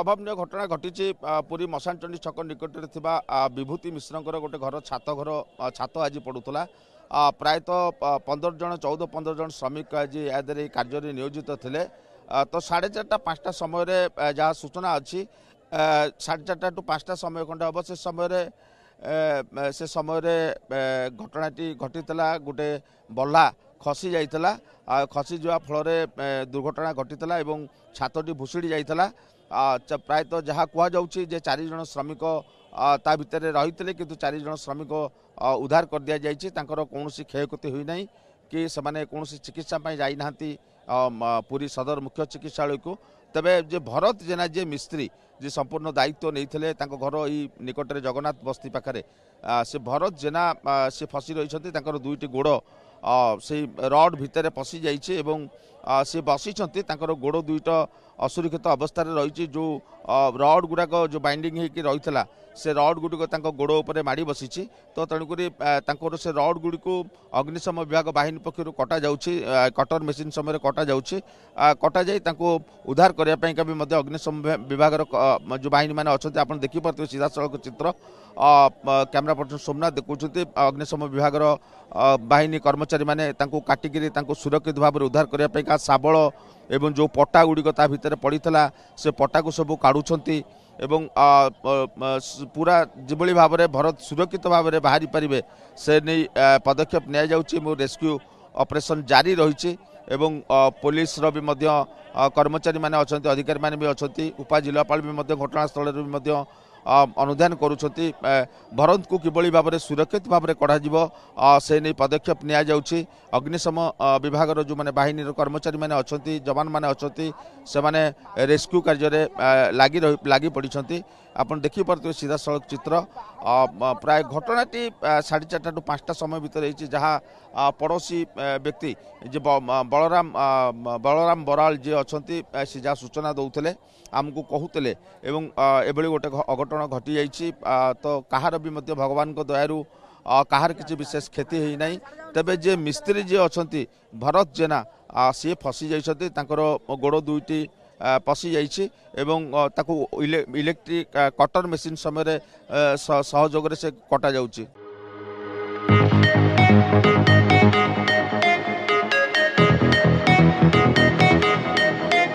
অভাবনীয় ঘটনা ঘটিছে পুরী মশানচণ্ডী ছক নিকটে থাকা বিভূতি মিশ্রঙ্কর গোটে ঘর ছাত ঘর ছাত আজ পড়ুলা প্রায়ত পনেরো জন চৌদ পনেরো জন শ্রমিক আজ এদের এই কার্যরে নিয়োজিত লে তো সাড়ে চারটা পাঁচটা সময়ের যা সূচনা অছি সাড়ে চারটা টু পাঁচটা সময় খণ্ড হব সে সময়ের সে সময়ের ঘটনাটি ঘটিলা গোটে বল্লা খসি যাই খসি যাওয়া ফলরে দুর্ঘটনা ঘটিলা এবং ছাতটি ভুষুড়ি যাইলা ପ୍ରାୟତଃ ଯାହା କୁହାଯାଉଛି ଯେ ଚାରିଜଣ ଶ୍ରମିକ ତା ଭିତରେ ରହିଥିଲେ କିନ୍ତୁ ଚାରିଜଣ ଶ୍ରମିକ ଉଦ୍ଧାର କରିଦିଆଯାଇଛି ତାଙ୍କର କୌଣସି କ୍ଷୟକ୍ଷତି ହୋଇନାହିଁ କି ସେମାନେ କୌଣସି ଚିକିତ୍ସା ପାଇଁ ଯାଇନାହାନ୍ତି ପୁରୀ ସଦର ମୁଖ୍ୟ ଚିକିତ୍ସାଳୟକୁ ତେବେ ଯେ ଭରତ ଜେନା ଯିଏ ମିସ୍ତ୍ରୀ ଯେ ସମ୍ପୂର୍ଣ୍ଣ ଦାୟିତ୍ୱ ନେଇଥିଲେ ତାଙ୍କ ଘର ଏଇ ନିକଟରେ ଜଗନ୍ନାଥ ବସ୍ତି ପାଖରେ ସେ ଭରତ ଜେନା ସେ ଫସି ରହିଛନ୍ତି ତାଙ୍କର ଦୁଇଟି ଗୋଡ଼ ସେଇ ରଡ୍ ଭିତରେ ପଶିଯାଇଛି ଏବଂ से बसी गोड़ दुईट असुरक्षित अवस्था रही जो रड गुड़ाक जो बैंडिंग रही है से रड गुड़िक गोड़ माड़ बसी तो तेणुक से रड गुड़ी अग्निशम विभाग बाहन पक्षर कटा जा कटर मेसीन समय कटा जा कटा जा उधार करने अग्निशम विभाग जो बाहन मैंने अच्छा आप देखिपे सीधा सड़क चित्र कैमेरा पर्सन सोमनाथ देखुंत अग्निशम विभाग बाहन कर्मचारी मैंने काटिकी सुरक्षित भाव में उधार करने ଟଙ୍କା ଶାବଳ ଏବଂ ଯେଉଁ ପଟା ଗୁଡ଼ିକ ତା ଭିତରେ ପଡ଼ିଥିଲା ସେ ପଟାକୁ ସବୁ କାଢ଼ୁଛନ୍ତି ଏବଂ ପୁରା ଯେଭଳି ଭାବରେ ଭରତ ସୁରକ୍ଷିତ ଭାବରେ ବାହାରି ପାରିବେ ସେ ନେଇ ପଦକ୍ଷେପ ନିଆଯାଉଛି ଏବଂ ରେସ୍କ୍ୟୁ ଅପରେସନ୍ ଜାରି ରହିଛି ଏବଂ ପୋଲିସର ବି ମଧ୍ୟ କର୍ମଚାରୀମାନେ ଅଛନ୍ତି ଅଧିକାରୀମାନେ ବି ଅଛନ୍ତି ଉପା ଜିଲ୍ଲାପାଳ ବି ମଧ୍ୟ ଘଟଣାସ୍ଥଳରେ ବି ମଧ୍ୟ ଅନୁଧ୍ୟାନ କରୁଛନ୍ତି ଭରନ୍ତକୁ କିଭଳି ଭାବରେ ସୁରକ୍ଷିତ ଭାବରେ କଢ଼ାଯିବ ସେ ନେଇ ପଦକ୍ଷେପ ନିଆଯାଉଛି ଅଗ୍ନିଶମ ବିଭାଗର ଯେଉଁମାନେ ବାହିନୀର କର୍ମଚାରୀମାନେ ଅଛନ୍ତି ଯବାନମାନେ ଅଛନ୍ତି ସେମାନେ ରେସ୍କ୍ୟୁ କାର୍ଯ୍ୟରେ ଲାଗି ଲାଗି ପଡ଼ିଛନ୍ତି ଆପଣ ଦେଖିପାରୁଥିବେ ସିଧାସଳଖ ଚିତ୍ର ପ୍ରାୟ ଘଟଣାଟି ସାଢ଼େ ଚାରିଟାରୁ ପାଞ୍ଚଟା ସମୟ ଭିତରେ ହେଇଛି ଯାହା ପଡ଼ୋଶୀ ବ୍ୟକ୍ତି ଯେ ବଳରାମ ବଳରାମ ବରାଳ ଯିଏ ଅଛନ୍ତି ସେ ଯାହା ସୂଚନା ଦେଉଥିଲେ ଆମକୁ କହୁଥିଲେ ଏବଂ ଏଭଳି ଗୋଟେ ଅଘଟ অঘটন ঘটি যাই তো কাহার বি ভগবান দয়ার কাহার কিছু বিশেষ ক্ষতি হয়ে না তবে যে মিস্ত্রি যে অনেক ভরত জেনা সি ফসি যাই তাঁর গোড় দুইটি পশি যাই এবং তাকে ইলেকট্রিক কটর মেসিন সময় সহযোগে সে কটা যাচ্ছে